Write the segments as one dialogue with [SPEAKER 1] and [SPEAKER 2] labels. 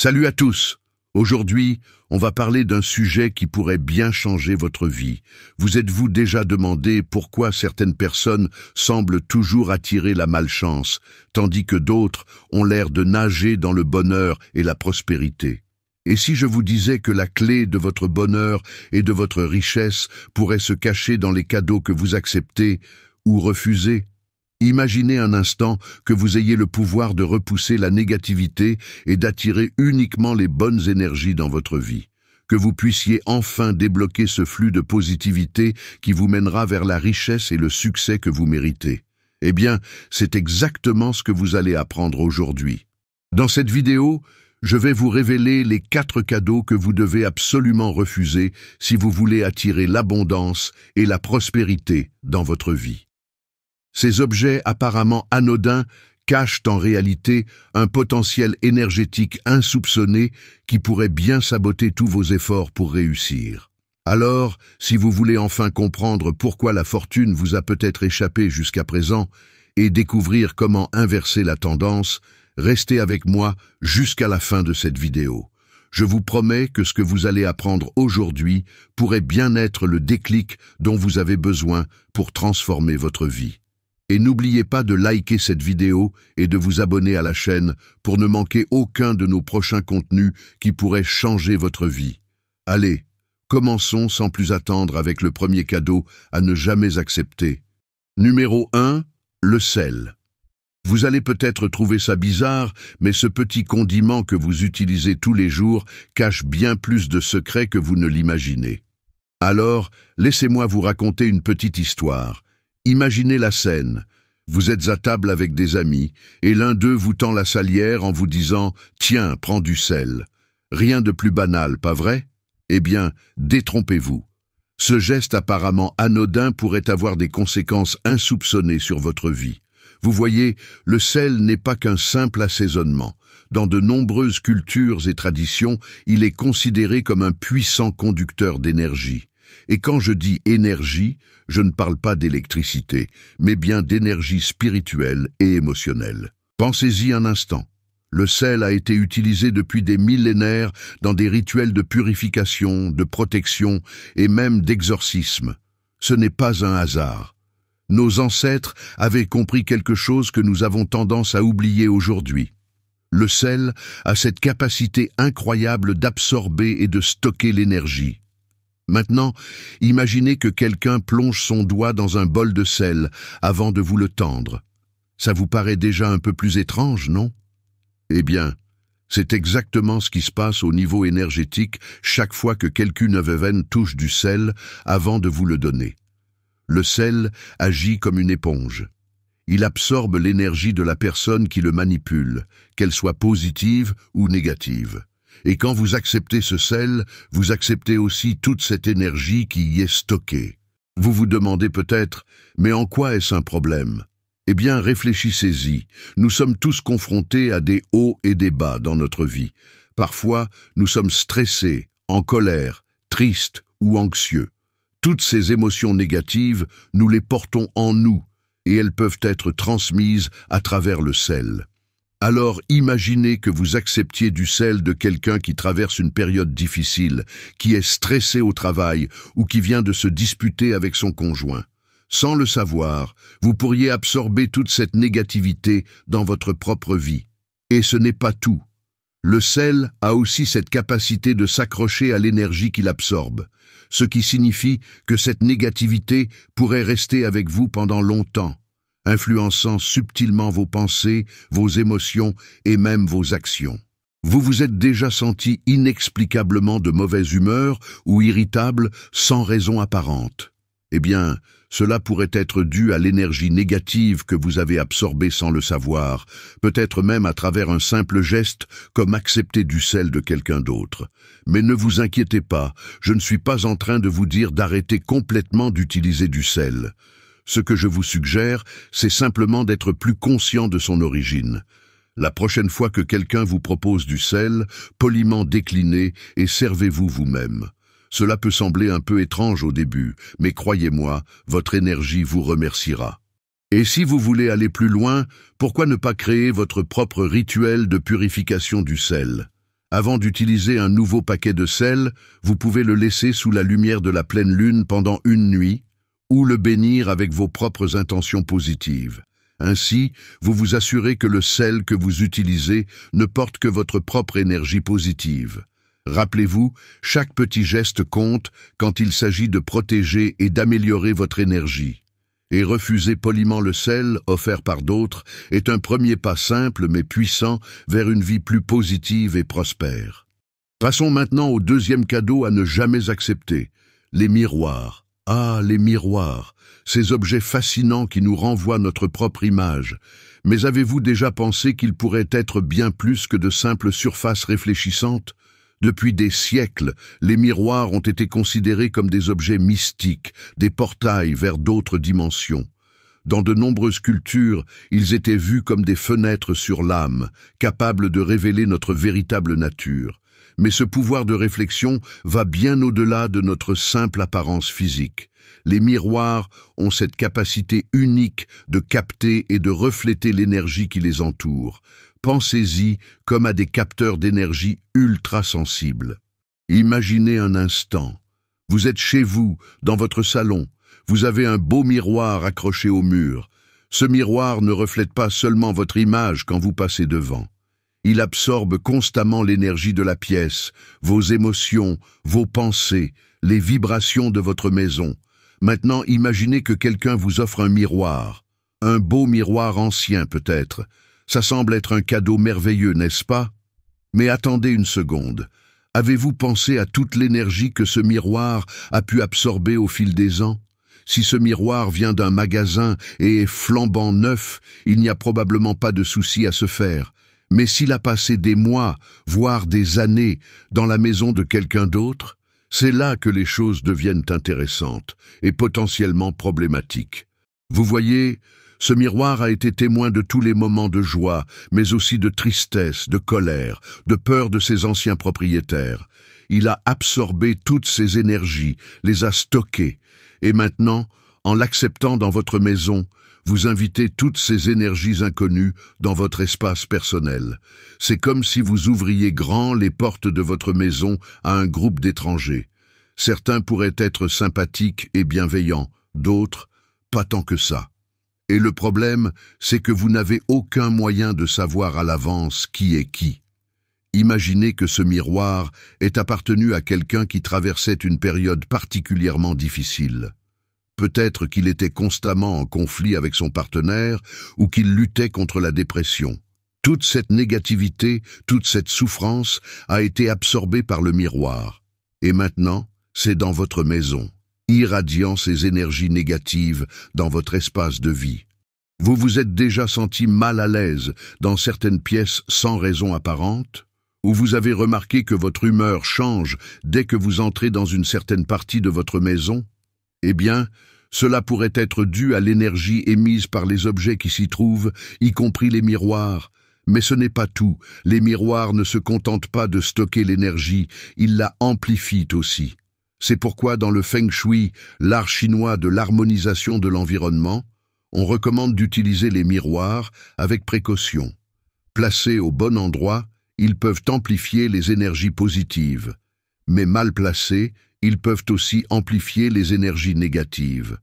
[SPEAKER 1] Salut à tous Aujourd'hui, on va parler d'un sujet qui pourrait bien changer votre vie. Vous êtes-vous déjà demandé pourquoi certaines personnes semblent toujours attirer la malchance, tandis que d'autres ont l'air de nager dans le bonheur et la prospérité Et si je vous disais que la clé de votre bonheur et de votre richesse pourrait se cacher dans les cadeaux que vous acceptez ou refusez Imaginez un instant que vous ayez le pouvoir de repousser la négativité et d'attirer uniquement les bonnes énergies dans votre vie, que vous puissiez enfin débloquer ce flux de positivité qui vous mènera vers la richesse et le succès que vous méritez. Eh bien, c'est exactement ce que vous allez apprendre aujourd'hui. Dans cette vidéo, je vais vous révéler les quatre cadeaux que vous devez absolument refuser si vous voulez attirer l'abondance et la prospérité dans votre vie. Ces objets apparemment anodins cachent en réalité un potentiel énergétique insoupçonné qui pourrait bien saboter tous vos efforts pour réussir. Alors, si vous voulez enfin comprendre pourquoi la fortune vous a peut-être échappé jusqu'à présent et découvrir comment inverser la tendance, restez avec moi jusqu'à la fin de cette vidéo. Je vous promets que ce que vous allez apprendre aujourd'hui pourrait bien être le déclic dont vous avez besoin pour transformer votre vie. Et n'oubliez pas de liker cette vidéo et de vous abonner à la chaîne pour ne manquer aucun de nos prochains contenus qui pourraient changer votre vie. Allez, commençons sans plus attendre avec le premier cadeau à ne jamais accepter. Numéro 1. Le sel. Vous allez peut-être trouver ça bizarre, mais ce petit condiment que vous utilisez tous les jours cache bien plus de secrets que vous ne l'imaginez. Alors, laissez-moi vous raconter une petite histoire. Imaginez la scène. Vous êtes à table avec des amis, et l'un d'eux vous tend la salière en vous disant « Tiens, prends du sel ». Rien de plus banal, pas vrai Eh bien, détrompez-vous. Ce geste apparemment anodin pourrait avoir des conséquences insoupçonnées sur votre vie. Vous voyez, le sel n'est pas qu'un simple assaisonnement. Dans de nombreuses cultures et traditions, il est considéré comme un puissant conducteur d'énergie. Et quand je dis énergie, je ne parle pas d'électricité, mais bien d'énergie spirituelle et émotionnelle. Pensez-y un instant. Le sel a été utilisé depuis des millénaires dans des rituels de purification, de protection et même d'exorcisme. Ce n'est pas un hasard. Nos ancêtres avaient compris quelque chose que nous avons tendance à oublier aujourd'hui. Le sel a cette capacité incroyable d'absorber et de stocker l'énergie. Maintenant, imaginez que quelqu'un plonge son doigt dans un bol de sel avant de vous le tendre. Ça vous paraît déjà un peu plus étrange, non Eh bien, c'est exactement ce qui se passe au niveau énergétique chaque fois que quelqu'une veveine touche du sel avant de vous le donner. Le sel agit comme une éponge. Il absorbe l'énergie de la personne qui le manipule, qu'elle soit positive ou négative et quand vous acceptez ce sel, vous acceptez aussi toute cette énergie qui y est stockée. Vous vous demandez peut-être, mais en quoi est-ce un problème Eh bien, réfléchissez-y. Nous sommes tous confrontés à des hauts et des bas dans notre vie. Parfois, nous sommes stressés, en colère, tristes ou anxieux. Toutes ces émotions négatives, nous les portons en nous et elles peuvent être transmises à travers le sel. Alors imaginez que vous acceptiez du sel de quelqu'un qui traverse une période difficile, qui est stressé au travail ou qui vient de se disputer avec son conjoint. Sans le savoir, vous pourriez absorber toute cette négativité dans votre propre vie. Et ce n'est pas tout. Le sel a aussi cette capacité de s'accrocher à l'énergie qu'il absorbe, ce qui signifie que cette négativité pourrait rester avec vous pendant longtemps influençant subtilement vos pensées, vos émotions et même vos actions. Vous vous êtes déjà senti inexplicablement de mauvaise humeur ou irritable sans raison apparente. Eh bien, cela pourrait être dû à l'énergie négative que vous avez absorbée sans le savoir, peut-être même à travers un simple geste comme accepter du sel de quelqu'un d'autre. Mais ne vous inquiétez pas, je ne suis pas en train de vous dire d'arrêter complètement d'utiliser du sel. Ce que je vous suggère, c'est simplement d'être plus conscient de son origine. La prochaine fois que quelqu'un vous propose du sel, poliment déclinez et servez-vous vous-même. Cela peut sembler un peu étrange au début, mais croyez-moi, votre énergie vous remerciera. Et si vous voulez aller plus loin, pourquoi ne pas créer votre propre rituel de purification du sel Avant d'utiliser un nouveau paquet de sel, vous pouvez le laisser sous la lumière de la pleine lune pendant une nuit, ou le bénir avec vos propres intentions positives. Ainsi, vous vous assurez que le sel que vous utilisez ne porte que votre propre énergie positive. Rappelez-vous, chaque petit geste compte quand il s'agit de protéger et d'améliorer votre énergie. Et refuser poliment le sel offert par d'autres est un premier pas simple mais puissant vers une vie plus positive et prospère. Passons maintenant au deuxième cadeau à ne jamais accepter, les miroirs. Ah, les miroirs, ces objets fascinants qui nous renvoient notre propre image. Mais avez-vous déjà pensé qu'ils pourraient être bien plus que de simples surfaces réfléchissantes depuis des siècles, les miroirs ont été considérés comme des objets mystiques, des portails vers d'autres dimensions. Dans de nombreuses cultures, ils étaient vus comme des fenêtres sur l'âme, capables de révéler notre véritable nature. Mais ce pouvoir de réflexion va bien au-delà de notre simple apparence physique. Les miroirs ont cette capacité unique de capter et de refléter l'énergie qui les entoure. Pensez-y comme à des capteurs d'énergie ultra-sensibles. Imaginez un instant. Vous êtes chez vous, dans votre salon. Vous avez un beau miroir accroché au mur. Ce miroir ne reflète pas seulement votre image quand vous passez devant. Il absorbe constamment l'énergie de la pièce, vos émotions, vos pensées, les vibrations de votre maison. Maintenant, imaginez que quelqu'un vous offre un miroir. Un beau miroir ancien, peut-être. Ça semble être un cadeau merveilleux, n'est-ce pas Mais attendez une seconde. Avez-vous pensé à toute l'énergie que ce miroir a pu absorber au fil des ans Si ce miroir vient d'un magasin et est flambant neuf, il n'y a probablement pas de souci à se faire. Mais s'il a passé des mois, voire des années, dans la maison de quelqu'un d'autre, c'est là que les choses deviennent intéressantes et potentiellement problématiques. Vous voyez, ce miroir a été témoin de tous les moments de joie, mais aussi de tristesse, de colère, de peur de ses anciens propriétaires. Il a absorbé toutes ses énergies, les a stockées, et maintenant, en l'acceptant dans votre maison, vous invitez toutes ces énergies inconnues dans votre espace personnel. C'est comme si vous ouvriez grand les portes de votre maison à un groupe d'étrangers. Certains pourraient être sympathiques et bienveillants, d'autres, pas tant que ça. Et le problème, c'est que vous n'avez aucun moyen de savoir à l'avance qui est qui. Imaginez que ce miroir est appartenu à quelqu'un qui traversait une période particulièrement difficile. Peut-être qu'il était constamment en conflit avec son partenaire ou qu'il luttait contre la dépression. Toute cette négativité, toute cette souffrance a été absorbée par le miroir. Et maintenant, c'est dans votre maison, irradiant ces énergies négatives dans votre espace de vie. Vous vous êtes déjà senti mal à l'aise dans certaines pièces sans raison apparente ou vous avez remarqué que votre humeur change dès que vous entrez dans une certaine partie de votre maison eh bien, cela pourrait être dû à l'énergie émise par les objets qui s'y trouvent, y compris les miroirs. Mais ce n'est pas tout. Les miroirs ne se contentent pas de stocker l'énergie, ils la amplifient aussi. C'est pourquoi dans le Feng Shui, l'art chinois de l'harmonisation de l'environnement, on recommande d'utiliser les miroirs avec précaution. Placés au bon endroit, ils peuvent amplifier les énergies positives. Mais mal placés, ils peuvent aussi amplifier les énergies négatives.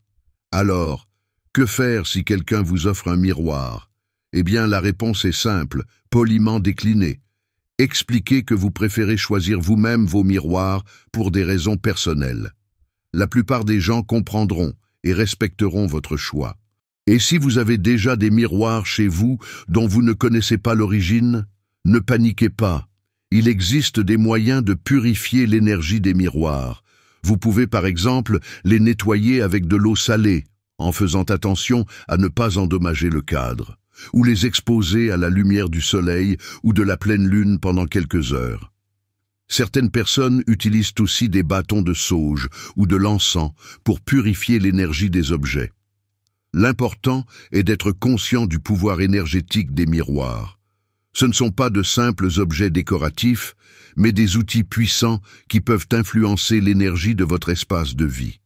[SPEAKER 1] Alors, que faire si quelqu'un vous offre un miroir Eh bien, la réponse est simple, poliment déclinée. Expliquez que vous préférez choisir vous-même vos miroirs pour des raisons personnelles. La plupart des gens comprendront et respecteront votre choix. Et si vous avez déjà des miroirs chez vous dont vous ne connaissez pas l'origine, ne paniquez pas. Il existe des moyens de purifier l'énergie des miroirs. Vous pouvez par exemple les nettoyer avec de l'eau salée, en faisant attention à ne pas endommager le cadre, ou les exposer à la lumière du soleil ou de la pleine lune pendant quelques heures. Certaines personnes utilisent aussi des bâtons de sauge ou de l'encens pour purifier l'énergie des objets. L'important est d'être conscient du pouvoir énergétique des miroirs. Ce ne sont pas de simples objets décoratifs, mais des outils puissants qui peuvent influencer l'énergie de votre espace de vie.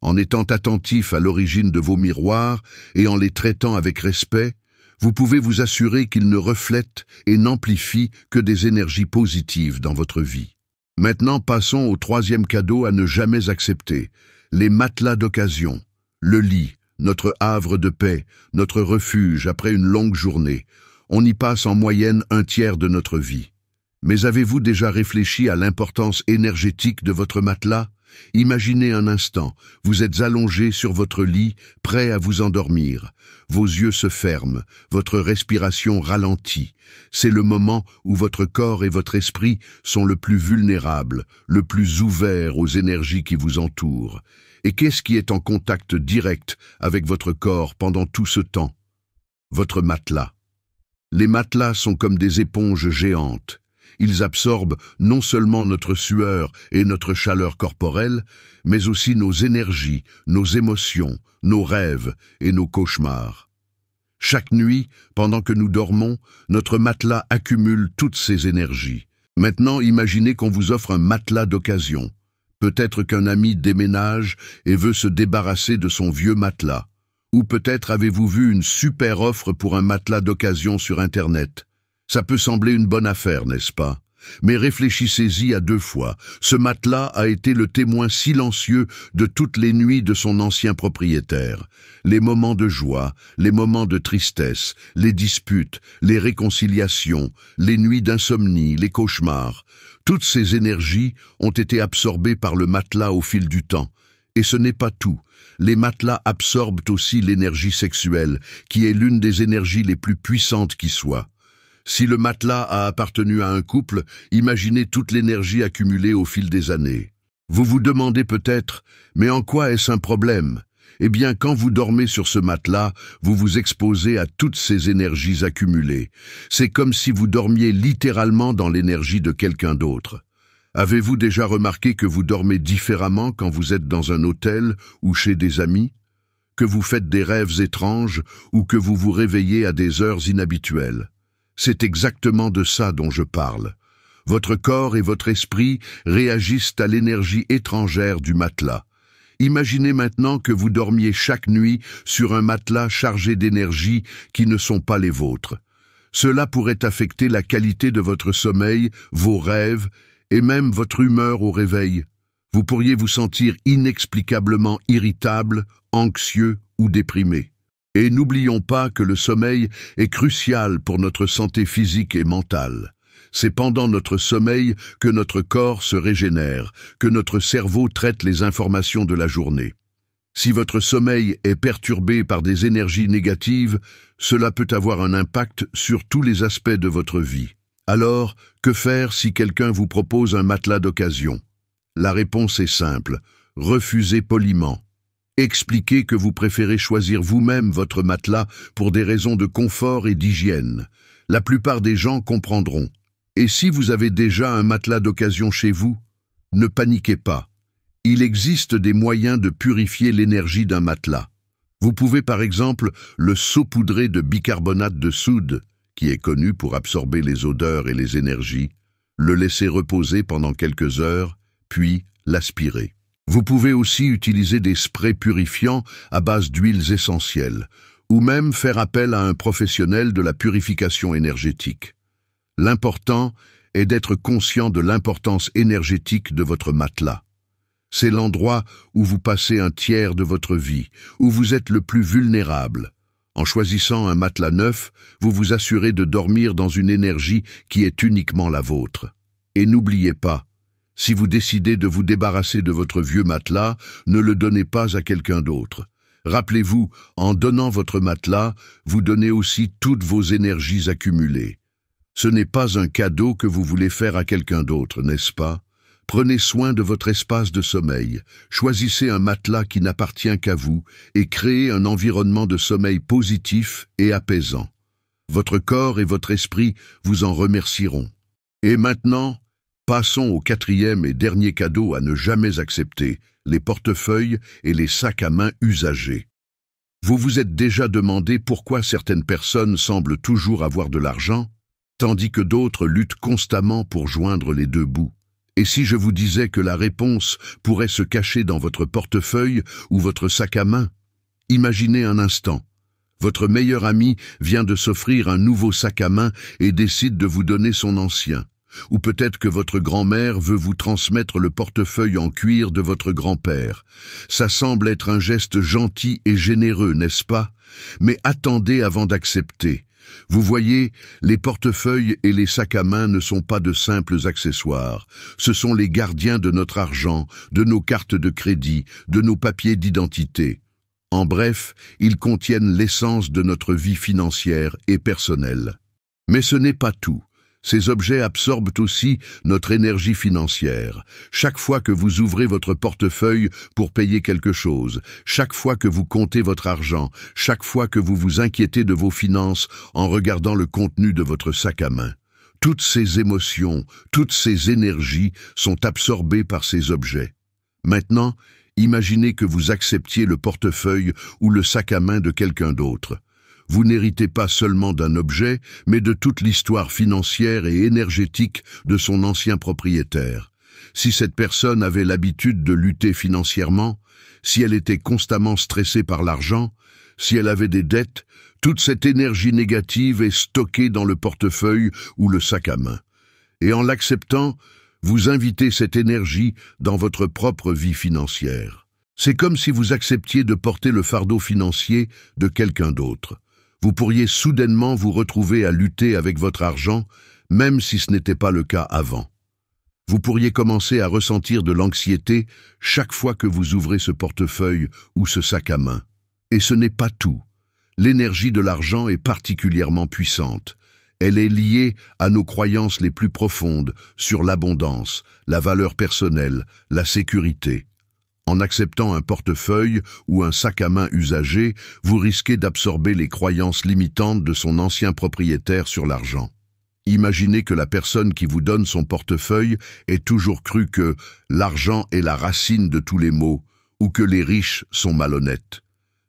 [SPEAKER 1] En étant attentif à l'origine de vos miroirs et en les traitant avec respect, vous pouvez vous assurer qu'ils ne reflètent et n'amplifient que des énergies positives dans votre vie. Maintenant, passons au troisième cadeau à ne jamais accepter, les matelas d'occasion, le lit, notre havre de paix, notre refuge après une longue journée on y passe en moyenne un tiers de notre vie. Mais avez-vous déjà réfléchi à l'importance énergétique de votre matelas Imaginez un instant, vous êtes allongé sur votre lit, prêt à vous endormir. Vos yeux se ferment, votre respiration ralentit. C'est le moment où votre corps et votre esprit sont le plus vulnérables, le plus ouverts aux énergies qui vous entourent. Et qu'est-ce qui est en contact direct avec votre corps pendant tout ce temps Votre matelas. Les matelas sont comme des éponges géantes. Ils absorbent non seulement notre sueur et notre chaleur corporelle, mais aussi nos énergies, nos émotions, nos rêves et nos cauchemars. Chaque nuit, pendant que nous dormons, notre matelas accumule toutes ces énergies. Maintenant, imaginez qu'on vous offre un matelas d'occasion. Peut-être qu'un ami déménage et veut se débarrasser de son vieux matelas. Ou peut-être avez-vous vu une super offre pour un matelas d'occasion sur Internet. Ça peut sembler une bonne affaire, n'est-ce pas Mais réfléchissez-y à deux fois. Ce matelas a été le témoin silencieux de toutes les nuits de son ancien propriétaire. Les moments de joie, les moments de tristesse, les disputes, les réconciliations, les nuits d'insomnie, les cauchemars. Toutes ces énergies ont été absorbées par le matelas au fil du temps. Et ce n'est pas tout les matelas absorbent aussi l'énergie sexuelle, qui est l'une des énergies les plus puissantes qui soit. Si le matelas a appartenu à un couple, imaginez toute l'énergie accumulée au fil des années. Vous vous demandez peut-être, mais en quoi est-ce un problème Eh bien, quand vous dormez sur ce matelas, vous vous exposez à toutes ces énergies accumulées. C'est comme si vous dormiez littéralement dans l'énergie de quelqu'un d'autre. Avez-vous déjà remarqué que vous dormez différemment quand vous êtes dans un hôtel ou chez des amis Que vous faites des rêves étranges ou que vous vous réveillez à des heures inhabituelles C'est exactement de ça dont je parle. Votre corps et votre esprit réagissent à l'énergie étrangère du matelas. Imaginez maintenant que vous dormiez chaque nuit sur un matelas chargé d'énergie qui ne sont pas les vôtres. Cela pourrait affecter la qualité de votre sommeil, vos rêves et même votre humeur au réveil. Vous pourriez vous sentir inexplicablement irritable, anxieux ou déprimé. Et n'oublions pas que le sommeil est crucial pour notre santé physique et mentale. C'est pendant notre sommeil que notre corps se régénère, que notre cerveau traite les informations de la journée. Si votre sommeil est perturbé par des énergies négatives, cela peut avoir un impact sur tous les aspects de votre vie. Alors, que faire si quelqu'un vous propose un matelas d'occasion La réponse est simple, refusez poliment. Expliquez que vous préférez choisir vous-même votre matelas pour des raisons de confort et d'hygiène. La plupart des gens comprendront. Et si vous avez déjà un matelas d'occasion chez vous, ne paniquez pas. Il existe des moyens de purifier l'énergie d'un matelas. Vous pouvez par exemple le saupoudrer de bicarbonate de soude, qui est connu pour absorber les odeurs et les énergies, le laisser reposer pendant quelques heures, puis l'aspirer. Vous pouvez aussi utiliser des sprays purifiants à base d'huiles essentielles, ou même faire appel à un professionnel de la purification énergétique. L'important est d'être conscient de l'importance énergétique de votre matelas. C'est l'endroit où vous passez un tiers de votre vie, où vous êtes le plus vulnérable, en choisissant un matelas neuf, vous vous assurez de dormir dans une énergie qui est uniquement la vôtre. Et n'oubliez pas, si vous décidez de vous débarrasser de votre vieux matelas, ne le donnez pas à quelqu'un d'autre. Rappelez-vous, en donnant votre matelas, vous donnez aussi toutes vos énergies accumulées. Ce n'est pas un cadeau que vous voulez faire à quelqu'un d'autre, n'est-ce pas Prenez soin de votre espace de sommeil, choisissez un matelas qui n'appartient qu'à vous et créez un environnement de sommeil positif et apaisant. Votre corps et votre esprit vous en remercieront. Et maintenant, passons au quatrième et dernier cadeau à ne jamais accepter, les portefeuilles et les sacs à main usagés. Vous vous êtes déjà demandé pourquoi certaines personnes semblent toujours avoir de l'argent, tandis que d'autres luttent constamment pour joindre les deux bouts. Et si je vous disais que la réponse pourrait se cacher dans votre portefeuille ou votre sac à main Imaginez un instant. Votre meilleur ami vient de s'offrir un nouveau sac à main et décide de vous donner son ancien. Ou peut-être que votre grand-mère veut vous transmettre le portefeuille en cuir de votre grand-père. Ça semble être un geste gentil et généreux, n'est-ce pas Mais attendez avant d'accepter. Vous voyez, les portefeuilles et les sacs à main ne sont pas de simples accessoires. Ce sont les gardiens de notre argent, de nos cartes de crédit, de nos papiers d'identité. En bref, ils contiennent l'essence de notre vie financière et personnelle. Mais ce n'est pas tout. Ces objets absorbent aussi notre énergie financière. Chaque fois que vous ouvrez votre portefeuille pour payer quelque chose, chaque fois que vous comptez votre argent, chaque fois que vous vous inquiétez de vos finances en regardant le contenu de votre sac à main. Toutes ces émotions, toutes ces énergies sont absorbées par ces objets. Maintenant, imaginez que vous acceptiez le portefeuille ou le sac à main de quelqu'un d'autre vous n'héritez pas seulement d'un objet, mais de toute l'histoire financière et énergétique de son ancien propriétaire. Si cette personne avait l'habitude de lutter financièrement, si elle était constamment stressée par l'argent, si elle avait des dettes, toute cette énergie négative est stockée dans le portefeuille ou le sac à main. Et en l'acceptant, vous invitez cette énergie dans votre propre vie financière. C'est comme si vous acceptiez de porter le fardeau financier de quelqu'un d'autre vous pourriez soudainement vous retrouver à lutter avec votre argent, même si ce n'était pas le cas avant. Vous pourriez commencer à ressentir de l'anxiété chaque fois que vous ouvrez ce portefeuille ou ce sac à main. Et ce n'est pas tout. L'énergie de l'argent est particulièrement puissante. Elle est liée à nos croyances les plus profondes sur l'abondance, la valeur personnelle, la sécurité. En acceptant un portefeuille ou un sac à main usagé, vous risquez d'absorber les croyances limitantes de son ancien propriétaire sur l'argent. Imaginez que la personne qui vous donne son portefeuille ait toujours cru que l'argent est la racine de tous les maux ou que les riches sont malhonnêtes.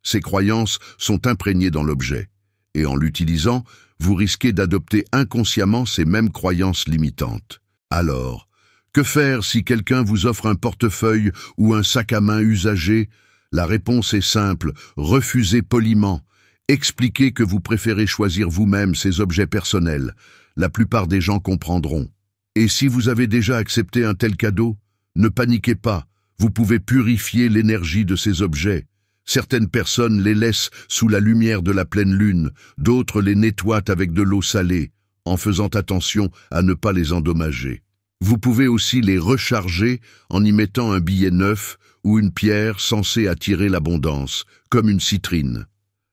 [SPEAKER 1] Ces croyances sont imprégnées dans l'objet et en l'utilisant, vous risquez d'adopter inconsciemment ces mêmes croyances limitantes. Alors, que faire si quelqu'un vous offre un portefeuille ou un sac à main usagé La réponse est simple, refusez poliment. Expliquez que vous préférez choisir vous-même ces objets personnels. La plupart des gens comprendront. Et si vous avez déjà accepté un tel cadeau, ne paniquez pas, vous pouvez purifier l'énergie de ces objets. Certaines personnes les laissent sous la lumière de la pleine lune, d'autres les nettoient avec de l'eau salée, en faisant attention à ne pas les endommager. Vous pouvez aussi les recharger en y mettant un billet neuf ou une pierre censée attirer l'abondance, comme une citrine.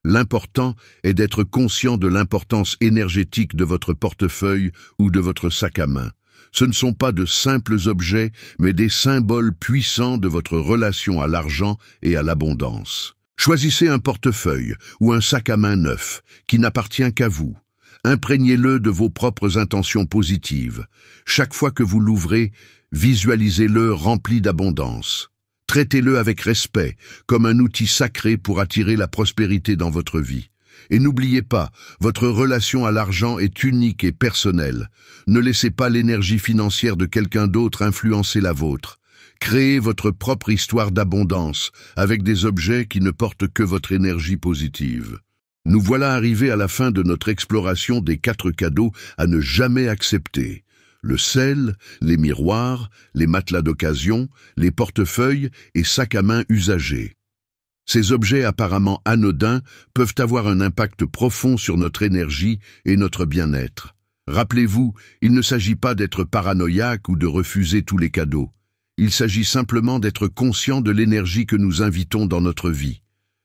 [SPEAKER 1] L'important est d'être conscient de l'importance énergétique de votre portefeuille ou de votre sac à main. Ce ne sont pas de simples objets, mais des symboles puissants de votre relation à l'argent et à l'abondance. Choisissez un portefeuille ou un sac à main neuf qui n'appartient qu'à vous, imprégnez-le de vos propres intentions positives. Chaque fois que vous l'ouvrez, visualisez-le rempli d'abondance. Traitez-le avec respect, comme un outil sacré pour attirer la prospérité dans votre vie. Et n'oubliez pas, votre relation à l'argent est unique et personnelle. Ne laissez pas l'énergie financière de quelqu'un d'autre influencer la vôtre. Créez votre propre histoire d'abondance avec des objets qui ne portent que votre énergie positive. Nous voilà arrivés à la fin de notre exploration des quatre cadeaux à ne jamais accepter. Le sel, les miroirs, les matelas d'occasion, les portefeuilles et sacs à main usagés. Ces objets apparemment anodins peuvent avoir un impact profond sur notre énergie et notre bien-être. Rappelez-vous, il ne s'agit pas d'être paranoïaque ou de refuser tous les cadeaux. Il s'agit simplement d'être conscient de l'énergie que nous invitons dans notre vie.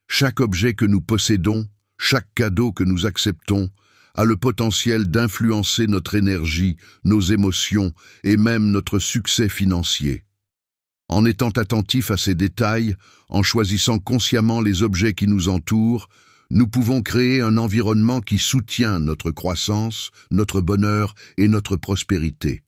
[SPEAKER 1] Chaque objet que nous possédons chaque cadeau que nous acceptons a le potentiel d'influencer notre énergie, nos émotions et même notre succès financier. En étant attentif à ces détails, en choisissant consciemment les objets qui nous entourent, nous pouvons créer un environnement qui soutient notre croissance, notre bonheur et notre prospérité.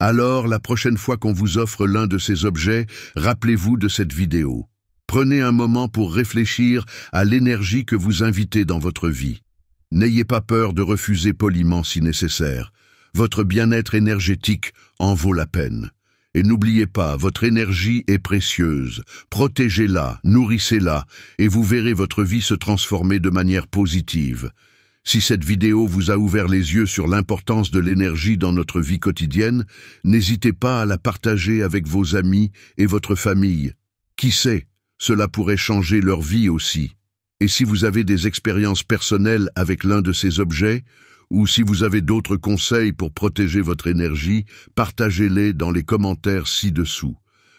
[SPEAKER 1] Alors, la prochaine fois qu'on vous offre l'un de ces objets, rappelez-vous de cette vidéo. Prenez un moment pour réfléchir à l'énergie que vous invitez dans votre vie. N'ayez pas peur de refuser poliment si nécessaire. Votre bien-être énergétique en vaut la peine. Et n'oubliez pas, votre énergie est précieuse. Protégez-la, nourrissez-la, et vous verrez votre vie se transformer de manière positive. Si cette vidéo vous a ouvert les yeux sur l'importance de l'énergie dans notre vie quotidienne, n'hésitez pas à la partager avec vos amis et votre famille. Qui sait cela pourrait changer leur vie aussi. Et si vous avez des expériences personnelles avec l'un de ces objets, ou si vous avez d'autres conseils pour protéger votre énergie, partagez-les dans les commentaires ci-dessous.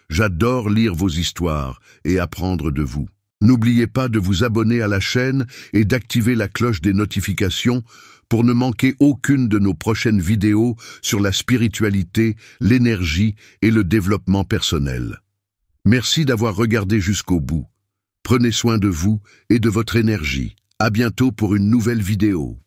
[SPEAKER 1] J'adore lire vos histoires et apprendre de vous. N'oubliez pas de vous abonner à la chaîne et d'activer la cloche des notifications pour ne manquer aucune de nos prochaines vidéos sur la spiritualité, l'énergie et le développement personnel. Merci d'avoir regardé jusqu'au bout. Prenez soin de vous et de votre énergie. À bientôt pour une nouvelle vidéo.